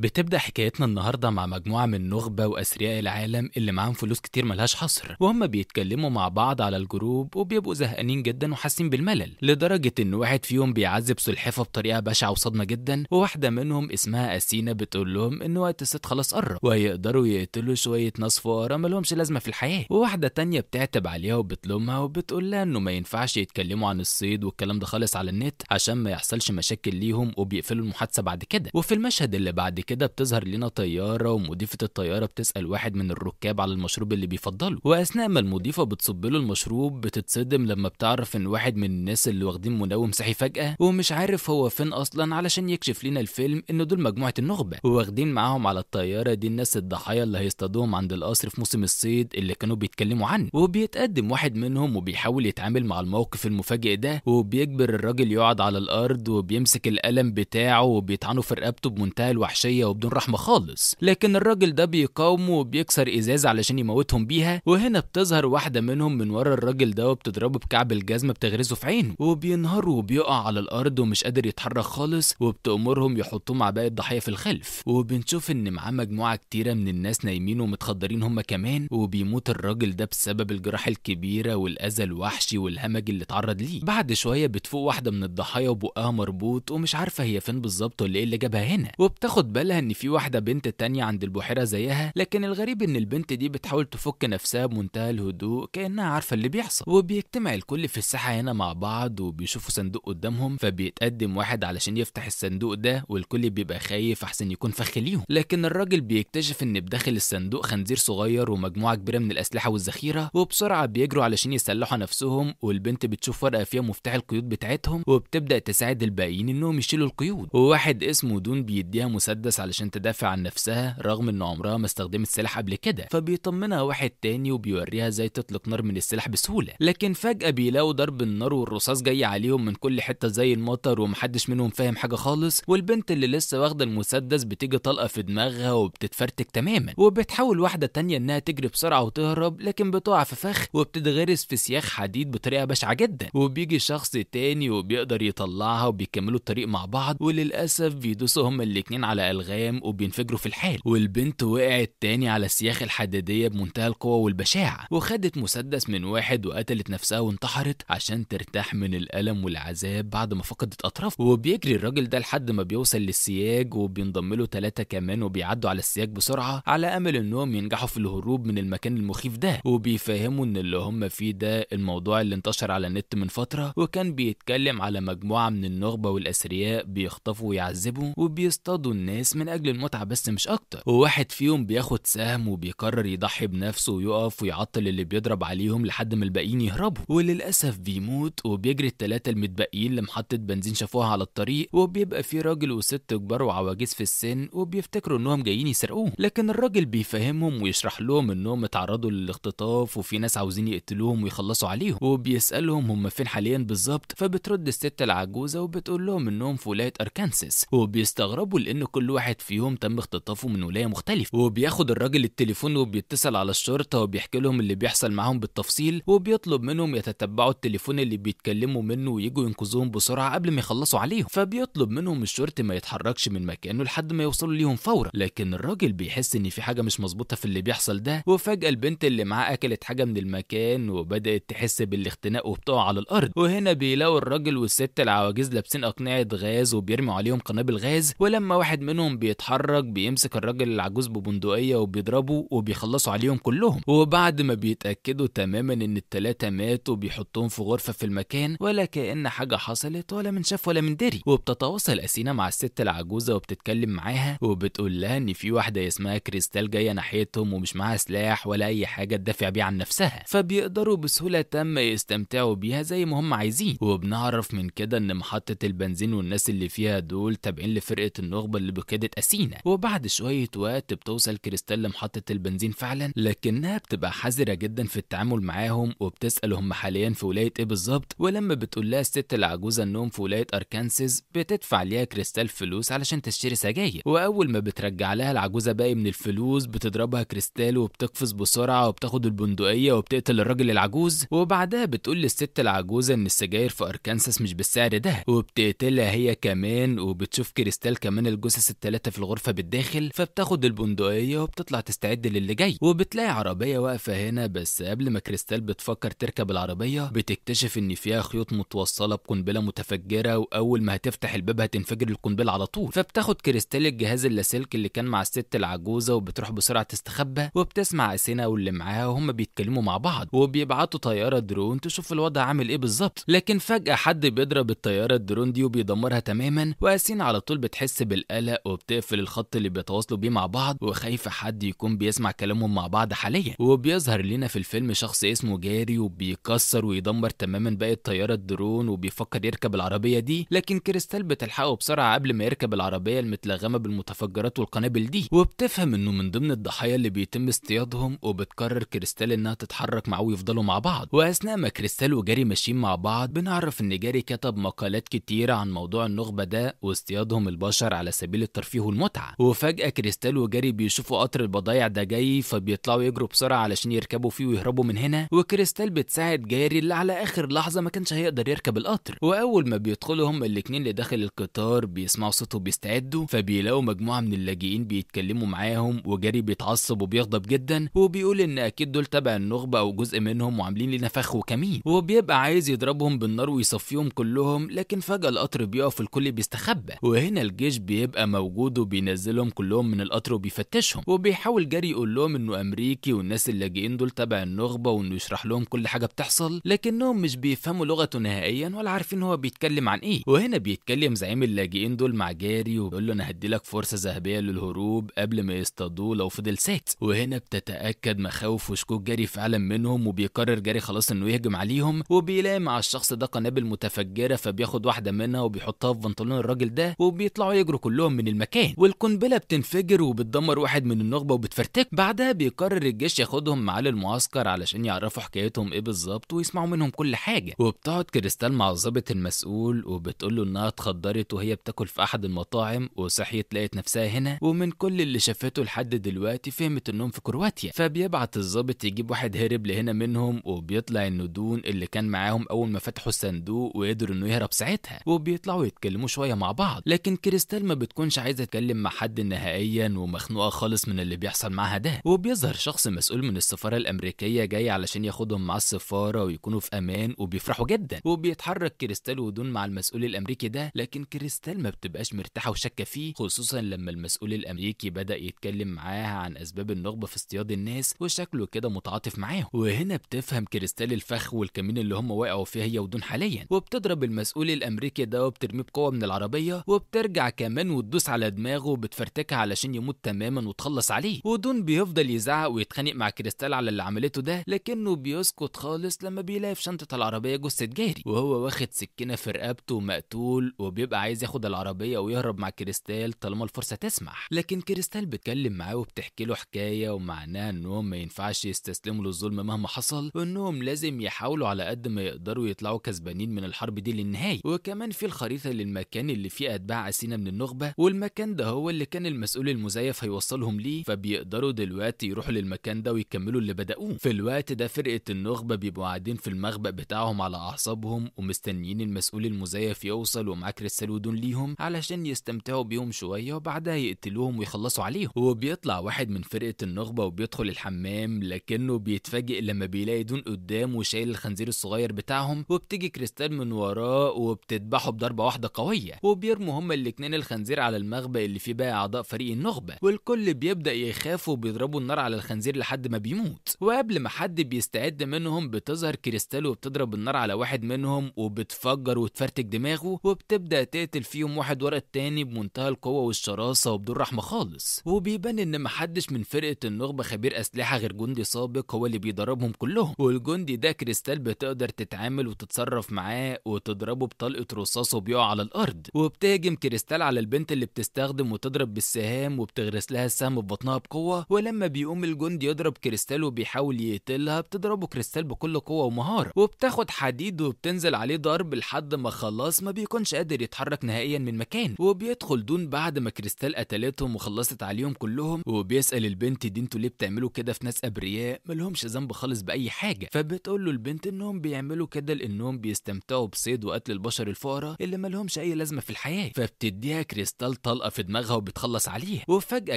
بتبدأ حكايتنا النهاردة مع مجموعة من نخبة وأثرياء العالم اللي معاهم فلوس كتير ملهاش حصر وهم بيتكلموا مع بعض على الجروب وبيبقوا زهقانين جدا وحاسين بالملل لدرجة إن واحد فيهم بيعذب سلحفة بطريقة بشعة وصدمة جدا وواحدة منهم اسمها أسينا بتقول لهم إن وقت الصيد خلاص قرب وهيقدروا يقتلوا شوية ناس فقراء مالهمش لازمة في الحياة وواحدة تانية بتعتب عليها وبتلومها وبتقول لها إنه ما ينفعش يتكلموا عن الصيد والكلام ده خالص على النت عشان ما يحصلش مشاكل ليهم وبيقفلوا المحادثة بعد كده وفي المشهد اللي بعد كده بتظهر لنا طياره ومضيفه الطياره بتسال واحد من الركاب على المشروب اللي بيفضله واثناء ما المضيفه بتصب له المشروب بتتصدم لما بتعرف ان واحد من الناس اللي واخدين منوم صحي فجاه ومش عارف هو فين اصلا علشان يكشف لنا الفيلم ان دول مجموعه النخبه واخدين معاهم على الطياره دي الناس الضحايا اللي هيصطادوهم عند القصر في موسم الصيد اللي كانوا بيتكلموا عنه وبيتقدم واحد منهم وبيحاول يتعامل مع الموقف المفاجئ ده وبيجبر الراجل يقعد على الارض وبيمسك القلم بتاعه وبيطعنه في رقبته بمنتهى الوحشيه عشوائية وبدون رحمة خالص لكن الراجل ده بيقاومه وبيكسر إزاز علشان يموتهم بيها وهنا بتظهر واحدة منهم من ورا الراجل ده وبتضربه بكعب الجزمة بتغرزه في عينه وبينهار وبيقع على الأرض ومش قادر يتحرك خالص وبتأمرهم يحطوه مع باقي الضحايا في الخلف وبنشوف إن معاه مجموعة كتيرة من الناس نايمين ومتخدرين هم كمان وبيموت الراجل ده بسبب الجراح الكبيرة والأذى الوحشي والهمج اللي اتعرض ليه بعد شوية بتفوق واحدة من الضحايا وبقها مربوط ومش عارفة هي فين بالظبط ولا إيه اللي جابها هنا وبتاخد بالها لها ان في واحده بنت تانية عند البحيره زيها لكن الغريب ان البنت دي بتحاول تفك نفسها بمنتهى الهدوء كانها عارفه اللي بيحصل وبيجتمع الكل في الساحه هنا مع بعض وبيشوفوا صندوق قدامهم فبيتقدم واحد علشان يفتح الصندوق ده والكل بيبقى خايف احسن يكون فخ ليهم لكن الراجل بيكتشف ان بداخل الصندوق خنزير صغير ومجموعه كبيره من الاسلحه والذخيره وبسرعه بيجروا علشان يسلحوا نفسهم والبنت بتشوف ورقه فيها مفتاح القيود بتاعتهم وبتبدا تساعد الباقيين انهم يشيلوا القيود وواحد اسمه دون بيديها مسدس بس علشان تدافع عن نفسها رغم ان عمرها ما استخدمت سلاح قبل كده فبيطمنها واحد تاني وبيوريها ازاي تطلق نار من السلاح بسهوله لكن فجاه بيلاقوا ضرب النار والرصاص جاي عليهم من كل حته زي المطر ومحدش منهم فاهم حاجه خالص والبنت اللي لسه واخده المسدس بتيجي طلقه في دماغها وبتتفرتك تماما وبتحاول واحده تانية انها تجري بسرعه وتهرب لكن بتقع في فخ وبتتغرس في سياخ حديد بطريقه بشعه جدا وبيجي شخص تاني وبيقدر يطلعها وبيكملوا الطريق مع بعض وللاسف بيدوسوا هما الاتنين على الغام وبينفجروا في الحال والبنت وقعت تاني على السياخ الحديدية بمنتهى القوة والبشاعة وخدت مسدس من واحد وقتلت نفسها وانتحرت عشان ترتاح من الألم والعذاب بعد ما فقدت اطرافها وبيجري الراجل ده لحد ما بيوصل للسياج وبينضم له ثلاثة كمان وبيعدوا على السياج بسرعة على أمل إنهم ينجحوا في الهروب من المكان المخيف ده وبيفهموا إن اللي هم فيه ده الموضوع اللي انتشر على النت من فترة وكان بيتكلم على مجموعة من النخبة والأثرياء بيخطفوا ويعذبوا وبيصطادوا الناس بس من أجل المتعة بس مش أكتر وواحد فيهم بياخد سهم وبيقرر يضحي بنفسه ويقف ويعطل اللي بيضرب عليهم لحد ما الباقيين يهربوا وللأسف بيموت وبيجري التلاتة المتبقيين لمحطة بنزين شافوها على الطريق وبيبقى في راجل وست كبار وعواجيز في السن وبيفتكروا إنهم جايين يسرقوهم لكن الراجل بيفهمهم ويشرح لهم إنهم اتعرضوا للاختطاف وفي ناس عاوزين يقتلوهم ويخلصوا عليهم وبيسألهم هم فين حاليا بالظبط فبترد الست العجوزة وبتقول لهم إنهم في ولاية أركانساس وبيستغربوا لأن كل واحد واحد فيهم تم اختطافه من ولايه مختلفه وبياخد الراجل التليفون وبيتصل على الشرطه وبيحكي لهم اللي بيحصل معاهم بالتفصيل وبيطلب منهم يتتبعوا التليفون اللي بيتكلموا منه ويجوا ينقذوهم بسرعه قبل ما يخلصوا عليهم فبيطلب منهم الشرطي ما يتحركش من مكانه لحد ما يوصلوا ليهم فورا لكن الراجل بيحس ان في حاجه مش مظبوطه في اللي بيحصل ده وفجاه البنت اللي معاه اكلت حاجه من المكان وبدات تحس بالاختناق وبتقع على الارض وهنا بيلاقوا الراجل والست العواجيز لابسين اقنعه غاز وبيرموا عليهم قنابل غاز ولما واحد منهم معاهم بيتحرك بيمسك الراجل العجوز ببندقيه وبيضربه وبيخلصوا عليهم كلهم وبعد ما بيتاكدوا تماما ان التلاته ماتوا بيحطوهم في غرفه في المكان ولا كان حاجه حصلت ولا من شاف ولا من دري وبتتواصل اسينا مع الست العجوزه وبتتكلم معاها وبتقول لها ان في واحده اسمها كريستال جايه ناحيتهم ومش معاها سلاح ولا اي حاجه تدافع بيها عن نفسها فبيقدروا بسهوله تامه يستمتعوا بيها زي ما هم عايزين وبنعرف من كده ان محطه البنزين والناس اللي فيها دول تابعين لفرقه النخبه اللي بكده سيدة أسينا وبعد شوية وقت بتوصل كريستال لمحطة البنزين فعلا لكنها بتبقى حذرة جدا في التعامل معاهم وبتسأل هم حاليا في ولاية إيه بالظبط ولما بتقول لها الست العجوزة إنهم في ولاية أركانساس بتدفع ليها كريستال فلوس علشان تشتري سجاير وأول ما بترجع لها العجوزة باقي من الفلوس بتضربها كريستال وبتقفز بسرعة وبتاخد البندقية وبتقتل الراجل العجوز وبعدها بتقول للست العجوزة إن السجاير في أركانساس مش بالسعر ده وبتقتلها هي كمان وبتشوف كريستال كمان الجثث ثلاثة في الغرفة بالداخل فبتاخد البندقية وبتطلع تستعد للي جاي وبتلاقي عربية واقفة هنا بس قبل ما كريستال بتفكر تركب العربية بتكتشف إن فيها خيوط متوصلة بقنبلة متفجرة وأول ما هتفتح الباب هتنفجر القنبلة على طول فبتاخد كريستال الجهاز اللاسلكي اللي كان مع الست العجوزة وبتروح بسرعة تستخبى وبتسمع أسينا واللي معاها وهم بيتكلموا مع بعض وبيبعتوا طيارة درون تشوف الوضع عامل إيه بالظبط لكن فجأة حد بيضرب الطيارة الدرون دي وبيدمرها تماما وأسينا على طول بتحس بالقلق وبتقفل الخط اللي بيتواصلوا بيه مع بعض وخايفه حد يكون بيسمع كلامهم مع بعض حاليا وبيظهر لنا في الفيلم شخص اسمه جاري وبيكسر ويدمر تماما باقي الطياره الدرون وبيفكر يركب العربيه دي لكن كريستال بتلحقه بسرعه قبل ما يركب العربيه المتلغمه بالمتفجرات والقنابل دي وبتفهم انه من ضمن الضحايا اللي بيتم اصطيادهم وبتقرر كريستال انها تتحرك معاه ويفضلوا مع بعض واثناء ما كريستال وجاري ماشيين مع بعض بنعرف ان جاري كتب مقالات كتيره عن موضوع النخبه ده واصطيادهم البشر على سبيل الترفيه فيه المتعة وفجأة كريستال وجاري بيشوفوا قطر البضايع ده جاي فبيطلعوا يجروا بسرعة علشان يركبوا فيه ويهربوا من هنا وكريستال بتساعد جاري اللي على آخر لحظة ما كانش هيقدر يركب القطر وأول ما بيدخلوا هما الاتنين لداخل القطار بيسمعوا صوته بيستعدوا فبيلاقوا مجموعة من اللاجئين بيتكلموا معاهم وجاري بيتعصب وبيغضب جدا وبيقول إن أكيد دول تبع النخبة أو جزء منهم وعاملين لنا فخ وكمين وبيبقى عايز يضربهم بالنار ويصفيهم كلهم لكن فجأة القطر بيقف الكل بيستخبى وهنا الجيش بيبقى موجود موجود وبينزلهم كلهم من القطر وبيفتشهم وبيحاول جاري يقول لهم انه امريكي والناس اللاجئين دول تبع النخبه وانه يشرح لهم كل حاجه بتحصل لكنهم مش بيفهموا لغته نهائيا ولا عارفين هو بيتكلم عن ايه وهنا بيتكلم زعيم اللاجئين دول مع جاري وبيقول له انا هديلك فرصه ذهبيه للهروب قبل ما يصطادوه لو فضل سات وهنا بتتاكد مخاوف وشكوك جاري فعلا منهم وبيقرر جاري خلاص انه يهجم عليهم وبيلاقي مع الشخص ده قنابل متفجره فبياخد واحده منها وبيحطها في بنطلون الراجل ده وبيطلعوا يجروا كلهم من المكان والقنبله بتنفجر وبتدمر واحد من النخبه وبتفرتك بعدها بيقرر الجيش ياخدهم معاه للمعسكر علشان يعرفوا حكايتهم ايه بالظبط ويسمعوا منهم كل حاجه وبتقعد كريستال مع الظابط المسؤول وبتقول له انها اتخدرت وهي بتاكل في احد المطاعم وصحيت لقت نفسها هنا ومن كل اللي شافته لحد دلوقتي فهمت انهم في كرواتيا فبيبعت الظابط يجيب واحد هرب لهنا منهم وبيطلع الندون اللي كان معاهم اول ما فتحوا الصندوق وقدروا انه يهرب ساعتها وبيطلعوا يتكلموا شويه مع بعض لكن كريستال ما بتكونش عايزه اتكلم مع حد نهائيا ومخنوقه خالص من اللي بيحصل معاها ده وبيظهر شخص مسؤول من السفاره الامريكيه جاي علشان ياخدهم مع السفاره ويكونوا في امان وبيفرحوا جدا وبيتحرك كريستال ودون مع المسؤول الامريكي ده لكن كريستال ما بتبقاش مرتاحه وشاكه فيه خصوصا لما المسؤول الامريكي بدا يتكلم معاها عن اسباب النخبه في اصطياد الناس وشكله كده متعاطف معاهم وهنا بتفهم كريستال الفخ والكمين اللي هم وقعوا فيه هي ودون حاليا وبتضرب المسؤول الامريكي ده وبترميه بقوه من العربيه وبترجع كمان وتدوس على على دماغه وبتفرتكها علشان يموت تماما وتخلص عليه ودون بيفضل يزعق ويتخانق مع كريستال على اللي عملته ده لكنه بيسكت خالص لما بيلاقي في شنطه العربيه جثه جاري وهو واخد سكينه في رقبته ومقتول وبيبقى عايز ياخد العربيه ويهرب مع كريستال طالما الفرصه تسمح لكن كريستال بتكلم معاه وبتحكي له حكايه ومعناها انهم ما ينفعش يستسلموا للظلم مهما حصل وانهم لازم يحاولوا على قد ما يقدروا يطلعوا كسبانين من الحرب دي للنهايه وكمان في الخريطه للمكان اللي فيه اتباع اسينا من النخبه والمكان المكان ده هو اللي كان المسؤول المزيف هيوصلهم ليه فبيقدروا دلوقتي يروحوا للمكان ده ويكملوا اللي بدأوه في الوقت ده فرقة النخبة بيبقوا قاعدين في المخبأ بتاعهم على أعصابهم ومستنيين المسؤول المزيف يوصل ومعاه كريستال ودون ليهم علشان يستمتعوا بيهم شوية وبعدها يقتلوهم ويخلصوا عليهم وبيطلع واحد من فرقة النخبة وبيدخل الحمام لكنه بيتفاجئ لما بيلاقي دون قدامه شايل الخنزير الصغير بتاعهم وبتيجي كريستال من وراه وبتذبحه بضربة واحدة قوية وبيرموا هما الاتنين الخنزير على المخبأ الأغبياء اللي فيه بقى أعضاء فريق النخبة والكل بيبدأ يخاف وبيضربوا النار على الخنزير لحد ما بيموت وقبل ما حد بيستعد منهم بتظهر كريستال وبتضرب النار على واحد منهم وبتفجر وتفرتك دماغه وبتبدأ تقتل فيهم واحد ورا التاني بمنتهى القوة والشراسة وبدون رحمة خالص وبيبان إن محدش من فرقة النخبة خبير أسلحة غير جندي سابق هو اللي بيدربهم كلهم والجندي ده كريستال بتقدر تتعامل وتتصرف معاه وتضربه بطلقة رصاص وبيقع على الأرض وبتهجم كريستال على البنت اللي بتست بتستخدم وتضرب بالسهام وبتغرس لها السهم ببطنها بقوه ولما بيقوم الجندي يضرب كريستال وبيحاول يقتلها بتضربه كريستال بكل قوه ومهاره وبتاخد حديد وبتنزل عليه ضرب لحد ما خلاص ما بيكونش قادر يتحرك نهائيا من مكان وبيدخل دون بعد ما كريستال قتلتهم وخلصت عليهم كلهم وبيسال البنت دي انتوا ليه بتعملوا كده في ناس ابرياء مالهمش ذنب خالص باي حاجه فبتقول له البنت انهم بيعملوا كده لانهم بيستمتعوا بصيد وقتل البشر الفقراء اللي مالهمش اي لازمه في الحياه فبتديها كريستال طلقه طلقه في دماغها وبتخلص عليه وفجاه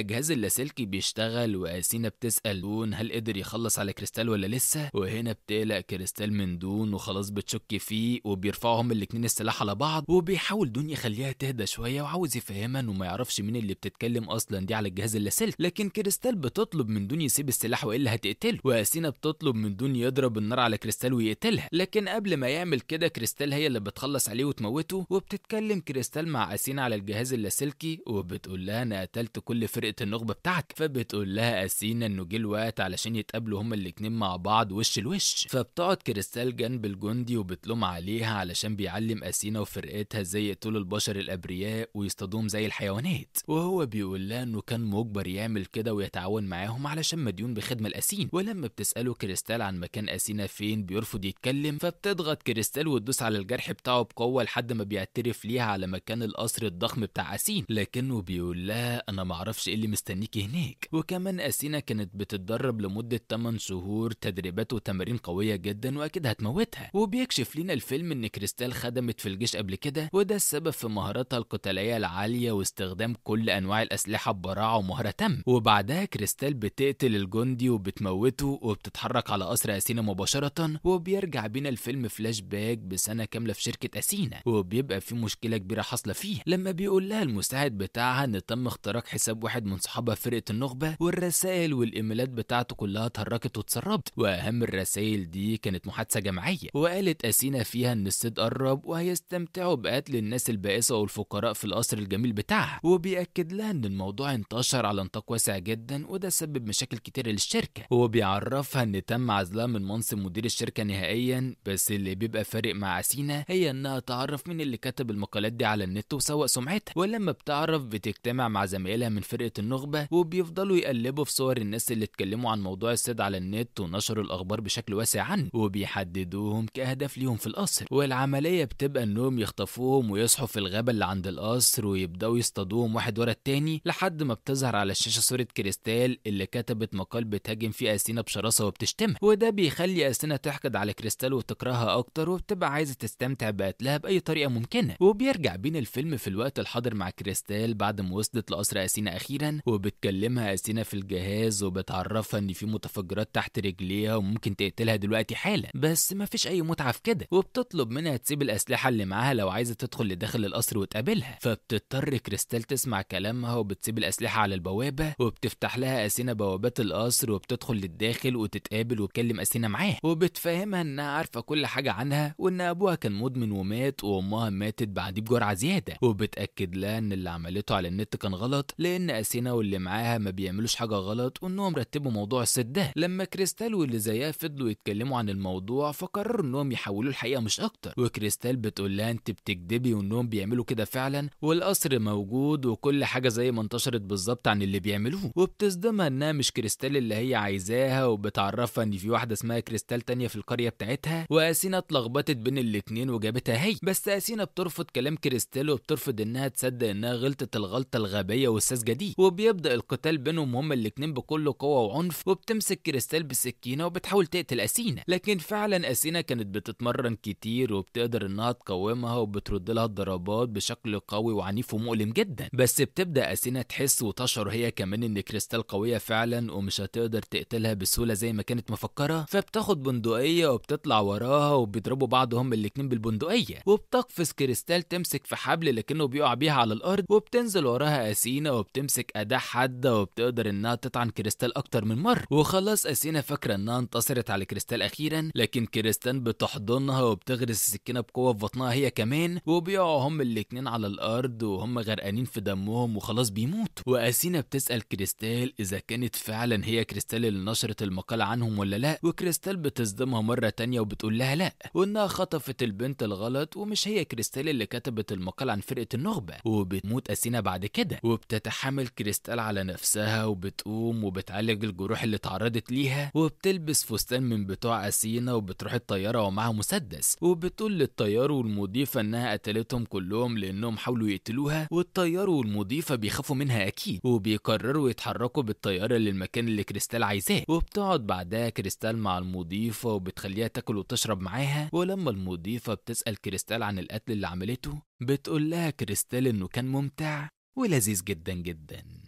جهاز اللاسلكي بيشتغل واسينا بتسال دون هل قدر يخلص على كريستال ولا لسه وهنا بتقلق كريستال من دون وخلاص بتشك فيه وبيرفعوا هما الاتنين السلاح على بعض وبيحاول دون يخليها تهدى شويه وعاوز يفهمها انه ما يعرفش مين اللي بتتكلم اصلا دي على الجهاز اللاسلكي لكن كريستال بتطلب من دون يسيب السلاح والا هتقتله واسينا بتطلب من دون يضرب النار على كريستال ويقتلها لكن قبل ما يعمل كده كريستال هي اللي بتخلص عليه وتموته وبتتكلم كريستال مع اسينا على الجهاز اللاسلكي بتحكي وبتقول لها انا قتلت كل فرقه النخبه بتاعتك فبتقول لها اسينا انه جه الوقت علشان يتقابلوا هما الاتنين مع بعض وش لوش فبتقعد كريستال جنب الجندي وبتلوم عليها علشان بيعلم اسينا وفرقتها ازاي يقتلوا البشر الابرياء ويصطادوهم زي الحيوانات وهو بيقول لها انه كان مجبر يعمل كده ويتعاون معاهم علشان مديون بخدمه لاسين ولما بتساله كريستال عن مكان اسينا فين بيرفض يتكلم فبتضغط كريستال وتدوس على الجرح بتاعه بقوه لحد ما بيعترف ليها على مكان القصر الضخم بتاع اسين لكنه بيقول لها أنا معرفش إيه اللي مستنيكي هناك وكمان أسينا كانت بتتدرب لمدة 8 شهور تدريبات وتمارين قوية جدا وأكيد هتموتها وبيكشف لنا الفيلم إن كريستال خدمت في الجيش قبل كده وده السبب في مهاراتها القتالية العالية واستخدام كل أنواع الأسلحة ببراعة ومهارة تم وبعدها كريستال بتقتل الجندي وبتموته وبتتحرك على قصر أسينا مباشرة وبيرجع بينا الفيلم فلاش باك بسنة كاملة في شركة أسينا وبيبقى في مشكلة كبيرة حاصلة فيه لما بيقول لها المساعد المشاهد بتاعها ان تم اختراق حساب واحد من صحابها فرقه النخبه والرسائل والايميلات بتاعته كلها اتهركت واتسربت واهم الرسائل دي كانت محادثه جماعيه وقالت اسينا فيها ان السيد قرب وهيستمتعوا بقتل الناس البائسه والفقراء في القصر الجميل بتاعها وبياكد لها ان الموضوع انتشر على نطاق واسع جدا وده سبب مشاكل كتير للشركه وبيعرفها ان تم عزلها من منصب مدير الشركه نهائيا بس اللي بيبقى فارق مع اسينا هي انها تعرف مين اللي كتب المقالات دي على النت وسوق سمعتها ولما بتاع بتتعرف بتجتمع مع زمايلها من فرقة النخبة وبيفضلوا يقلبوا في صور الناس اللي اتكلموا عن موضوع السيد على النت ونشروا الأخبار بشكل واسع عنه وبيحددوهم كأهداف ليهم في القصر والعملية بتبقى إنهم يخطفوهم ويصحوا في الغابة اللي عند القصر ويبدأوا يصطادوهم واحد ورا التاني لحد ما بتظهر على الشاشة صورة كريستال اللي كتبت مقال بتهاجم فيه أسينا بشراسة وبتشتمها وده بيخلي أسينا تحقد على كريستال وتكرهها أكتر وبتبقى عايزة تستمتع بقتلها بأي طريقة ممكنة وبيرجع بين الفيلم في الوقت الحاضر مع كريستال كريستال بعد ما وصلت لقصر أسينا أخيرا وبتكلمها أسينا في الجهاز وبتعرفها إن في متفجرات تحت رجليها وممكن تقتلها دلوقتي حالا بس مفيش أي متعة في كده وبتطلب منها تسيب الأسلحة اللي معاها لو عايزة تدخل لداخل القصر وتقابلها فبتضطر كريستال تسمع كلامها وبتسيب الأسلحة على البوابة وبتفتح لها أسينا بوابات القصر وبتدخل للداخل وتتقابل وتكلم أسينا معاها وبتفهمها إنها عارفة كل حاجة عنها وإن أبوها كان مدمن ومات وأمها ماتت بعديه بجرعة زيادة وبتأكد لها إن اللي عملته على النت كان غلط لان اسينا واللي معاها ما بيعملوش حاجه غلط وانهم رتبوا موضوع الست ده لما كريستال واللي زيها فضلوا يتكلموا عن الموضوع فقرروا انهم يحولوا الحقيقه مش اكتر وكريستال بتقول لها انت بتكدبي وانهم بيعملوا كده فعلا والقصر موجود وكل حاجه زي ما انتشرت بالظبط عن اللي بيعملوه وبتصدمها انها مش كريستال اللي هي عايزاها وبتعرفها ان في واحده اسمها كريستال تانية في القريه بتاعتها واسينا اتلخبطت بين الاثنين وجابتها هي بس اسينا بترفض كلام كريستال وبترفض انها تصدق انها غلطة الغلطة الغبية والساذجة دي وبيبدأ القتال بينهم هما الاتنين بكل قوة وعنف وبتمسك كريستال بسكينة وبتحاول تقتل أسينا لكن فعلا أسينا كانت بتتمرن كتير وبتقدر إنها تقاومها وبترد لها الضربات بشكل قوي وعنيف ومؤلم جدا بس بتبدأ أسينا تحس وتشعر هي كمان إن كريستال قوية فعلا ومش هتقدر تقتلها بسهولة زي ما كانت مفكرة فبتاخد بندقية وبتطلع وراها وبيضربوا بعض هما الاتنين بالبندقية وبتقفز كريستال تمسك في حبل لكنه بيقع بيها على الأرض وبتنزل وراها أسينا وبتمسك أداة حادة وبتقدر إنها تطعن كريستال أكتر من مرة وخلاص أسينا فاكرة إنها انتصرت على كريستال أخيرا لكن كريستال بتحضنها وبتغرس السكينة بقوة في بطنها هي كمان وبيقعوا هم الاتنين على الأرض وهم غرقانين في دمهم وخلاص بيموتوا وأسينا بتسأل كريستال إذا كانت فعلا هي كريستال اللي نشرت المقال عنهم ولا لأ وكريستال بتصدمها مرة تانية وبتقول لها لأ وإنها خطفت البنت الغلط ومش هي كريستال اللي كتبت المقال عن فرقة النخبة وبتموت بتموت أسينا بعد كده وبتتحمل كريستال على نفسها وبتقوم وبتعالج الجروح اللي اتعرضت ليها وبتلبس فستان من بتوع أسينا وبتروح الطيارة ومعها مسدس وبتقول للطيار والمضيفة إنها قتلتهم كلهم لأنهم حاولوا يقتلوها والطيار والمضيفة بيخافوا منها أكيد وبيقرروا يتحركوا بالطيارة للمكان اللي كريستال عايزاه وبتقعد بعدها كريستال مع المضيفة وبتخليها تاكل وتشرب معاها ولما المضيفة بتسأل كريستال عن القتل اللي عملته بتقول لها كريستال إنه كان ممتع ولذيذ جدا جدا